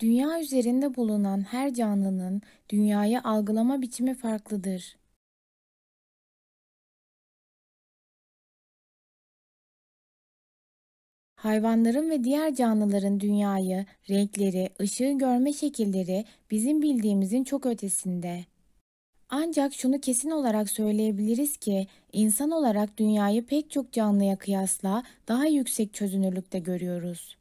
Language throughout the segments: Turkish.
Dünya üzerinde bulunan her canlının dünyayı algılama biçimi farklıdır. Hayvanların ve diğer canlıların dünyayı, renkleri, ışığı görme şekilleri bizim bildiğimizin çok ötesinde. Ancak şunu kesin olarak söyleyebiliriz ki insan olarak dünyayı pek çok canlıya kıyasla daha yüksek çözünürlükte görüyoruz.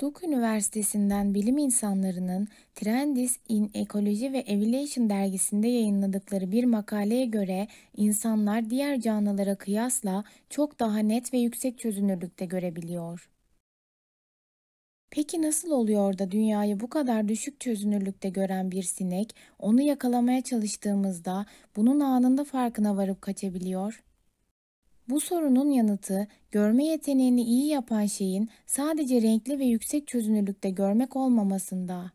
Duke Üniversitesi'nden bilim insanlarının Trends in Ecology ve Evolution dergisinde yayınladıkları bir makaleye göre insanlar diğer canlılara kıyasla çok daha net ve yüksek çözünürlükte görebiliyor. Peki nasıl oluyor da dünyayı bu kadar düşük çözünürlükte gören bir sinek onu yakalamaya çalıştığımızda bunun anında farkına varıp kaçabiliyor? Bu sorunun yanıtı görme yeteneğini iyi yapan şeyin sadece renkli ve yüksek çözünürlükte görmek olmamasında.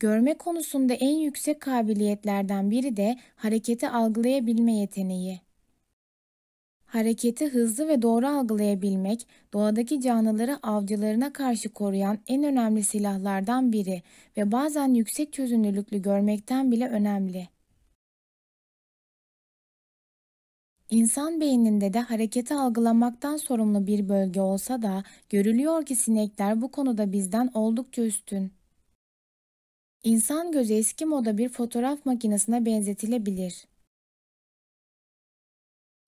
Görme konusunda en yüksek kabiliyetlerden biri de hareketi algılayabilme yeteneği. Hareketi hızlı ve doğru algılayabilmek, doğadaki canlıları avcılarına karşı koruyan en önemli silahlardan biri ve bazen yüksek çözünürlüklü görmekten bile önemli. İnsan beyninde de hareketi algılamaktan sorumlu bir bölge olsa da görülüyor ki sinekler bu konuda bizden oldukça üstün. İnsan gözü eski moda bir fotoğraf makinesine benzetilebilir.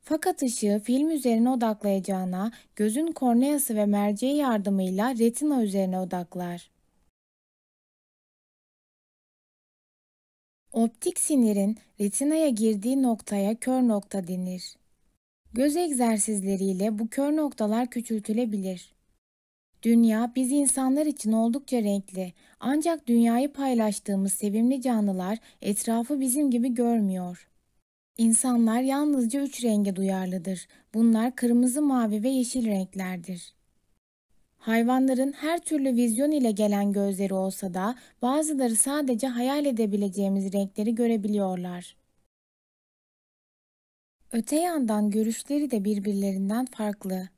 Fakat ışığı film üzerine odaklayacağına gözün korneası ve merceği yardımıyla retina üzerine odaklar. Optik sinirin retinaya girdiği noktaya kör nokta denir. Göz egzersizleriyle bu kör noktalar küçültülebilir. Dünya biz insanlar için oldukça renkli. Ancak dünyayı paylaştığımız sevimli canlılar etrafı bizim gibi görmüyor. İnsanlar yalnızca üç renge duyarlıdır. Bunlar kırmızı, mavi ve yeşil renklerdir. Hayvanların her türlü vizyon ile gelen gözleri olsa da bazıları sadece hayal edebileceğimiz renkleri görebiliyorlar. Öte yandan görüşleri de birbirlerinden farklı.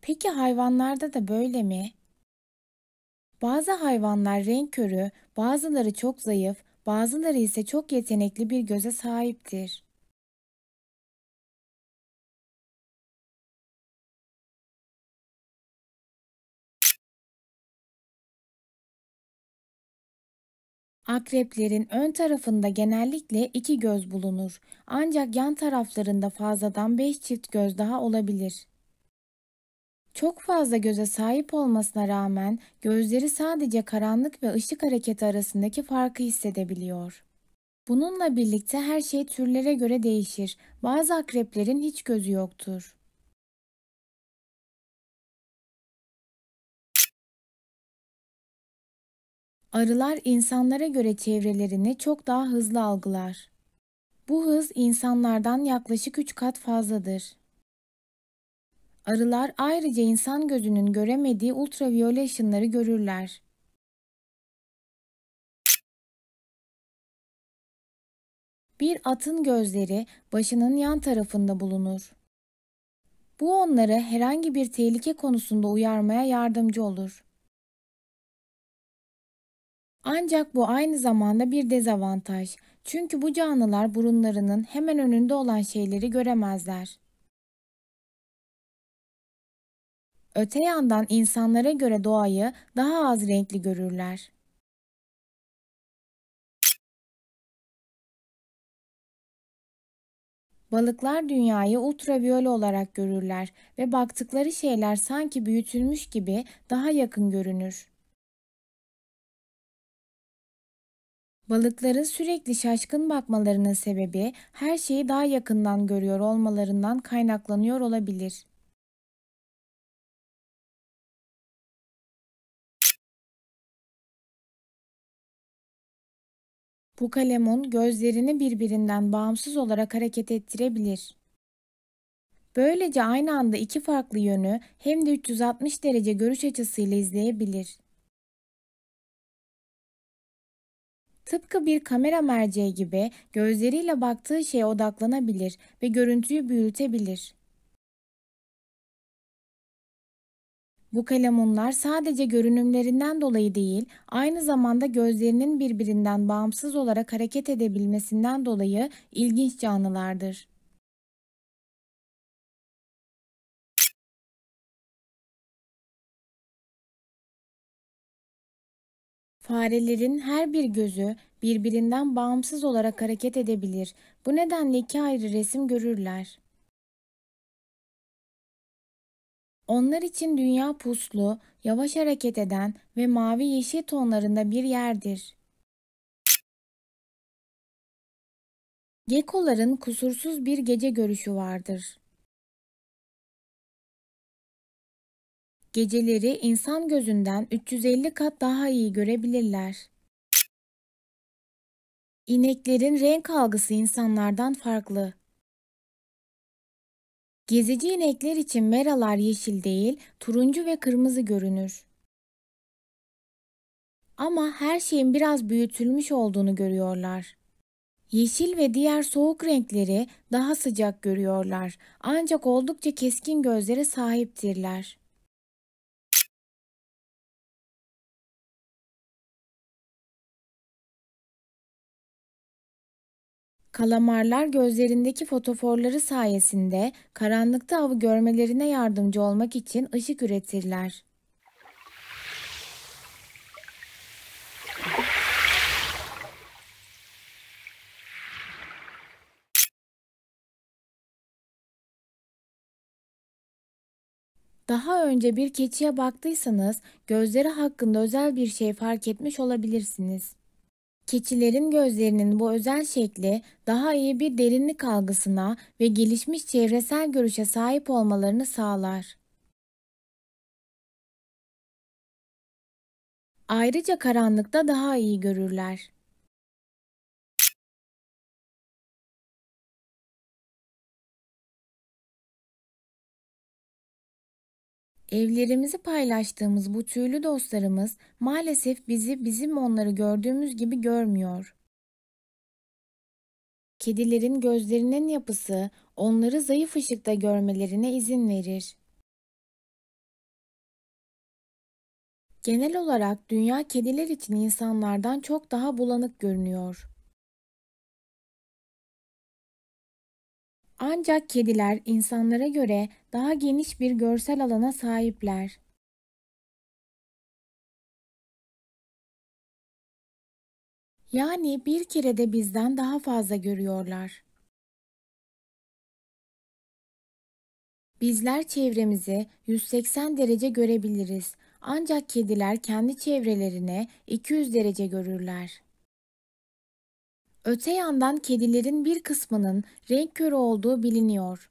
Peki hayvanlarda da böyle mi? Bazı hayvanlar renk körü, bazıları çok zayıf, bazıları ise çok yetenekli bir göze sahiptir. Akreplerin ön tarafında genellikle iki göz bulunur. Ancak yan taraflarında fazladan beş çift göz daha olabilir. Çok fazla göze sahip olmasına rağmen gözleri sadece karanlık ve ışık hareketi arasındaki farkı hissedebiliyor. Bununla birlikte her şey türlere göre değişir. Bazı akreplerin hiç gözü yoktur. Arılar insanlara göre çevrelerini çok daha hızlı algılar. Bu hız insanlardan yaklaşık 3 kat fazladır. Arılar ayrıca insan gözünün göremediği ultraviyole ışınları görürler. Bir atın gözleri başının yan tarafında bulunur. Bu onları herhangi bir tehlike konusunda uyarmaya yardımcı olur. Ancak bu aynı zamanda bir dezavantaj. Çünkü bu canlılar burunlarının hemen önünde olan şeyleri göremezler. Öte yandan insanlara göre doğayı daha az renkli görürler. Balıklar dünyayı ultraviyole olarak görürler ve baktıkları şeyler sanki büyütülmüş gibi daha yakın görünür. Balıkların sürekli şaşkın bakmalarının sebebi her şeyi daha yakından görüyor olmalarından kaynaklanıyor olabilir. Bu kalemun gözlerini birbirinden bağımsız olarak hareket ettirebilir. Böylece aynı anda iki farklı yönü hem de 360 derece görüş açısıyla izleyebilir. Tıpkı bir kamera merceği gibi gözleriyle baktığı şeye odaklanabilir ve görüntüyü büyütebilir. Bu kalemunlar sadece görünümlerinden dolayı değil, aynı zamanda gözlerinin birbirinden bağımsız olarak hareket edebilmesinden dolayı ilginç canlılardır. Farelerin her bir gözü birbirinden bağımsız olarak hareket edebilir. Bu nedenle iki ayrı resim görürler. Onlar için dünya puslu, yavaş hareket eden ve mavi yeşil tonlarında bir yerdir. Gekoların kusursuz bir gece görüşü vardır. Geceleri insan gözünden 350 kat daha iyi görebilirler. İneklerin renk algısı insanlardan farklı. Gezici inekler için meralar yeşil değil, turuncu ve kırmızı görünür. Ama her şeyin biraz büyütülmüş olduğunu görüyorlar. Yeşil ve diğer soğuk renkleri daha sıcak görüyorlar ancak oldukça keskin gözlere sahiptirler. Kalamarlar gözlerindeki fotoforları sayesinde karanlıkta avı görmelerine yardımcı olmak için ışık üretirler. Daha önce bir keçiye baktıysanız gözleri hakkında özel bir şey fark etmiş olabilirsiniz. Keçilerin gözlerinin bu özel şekli daha iyi bir derinlik algısına ve gelişmiş çevresel görüşe sahip olmalarını sağlar. Ayrıca karanlıkta daha iyi görürler. Evlerimizi paylaştığımız bu tüylü dostlarımız maalesef bizi bizim onları gördüğümüz gibi görmüyor. Kedilerin gözlerinin yapısı onları zayıf ışıkta görmelerine izin verir. Genel olarak dünya kediler için insanlardan çok daha bulanık görünüyor. Ancak kediler insanlara göre daha geniş bir görsel alana sahipler. Yani bir kere de bizden daha fazla görüyorlar. Bizler çevremizi 180 derece görebiliriz. Ancak kediler kendi çevrelerine 200 derece görürler. Öte yandan kedilerin bir kısmının renk körü olduğu biliniyor.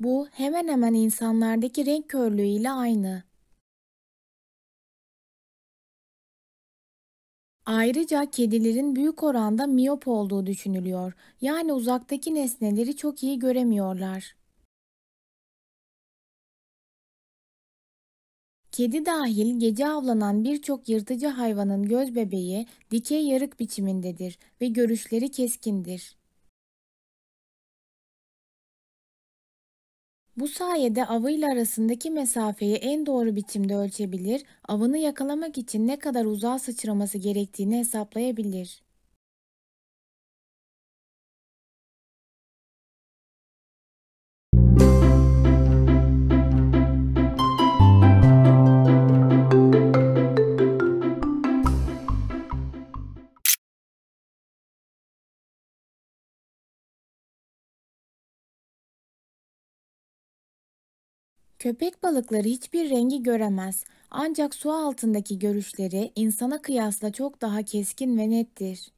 Bu hemen hemen insanlardaki renk körlüğü ile aynı. Ayrıca kedilerin büyük oranda miyop olduğu düşünülüyor. Yani uzaktaki nesneleri çok iyi göremiyorlar. Kedi dahil gece avlanan birçok yırtıcı hayvanın göz bebeği dikey yarık biçimindedir ve görüşleri keskindir. Bu sayede avıyla arasındaki mesafeyi en doğru biçimde ölçebilir, avını yakalamak için ne kadar uzağa sıçraması gerektiğini hesaplayabilir. Köpek balıkları hiçbir rengi göremez ancak su altındaki görüşleri insana kıyasla çok daha keskin ve nettir.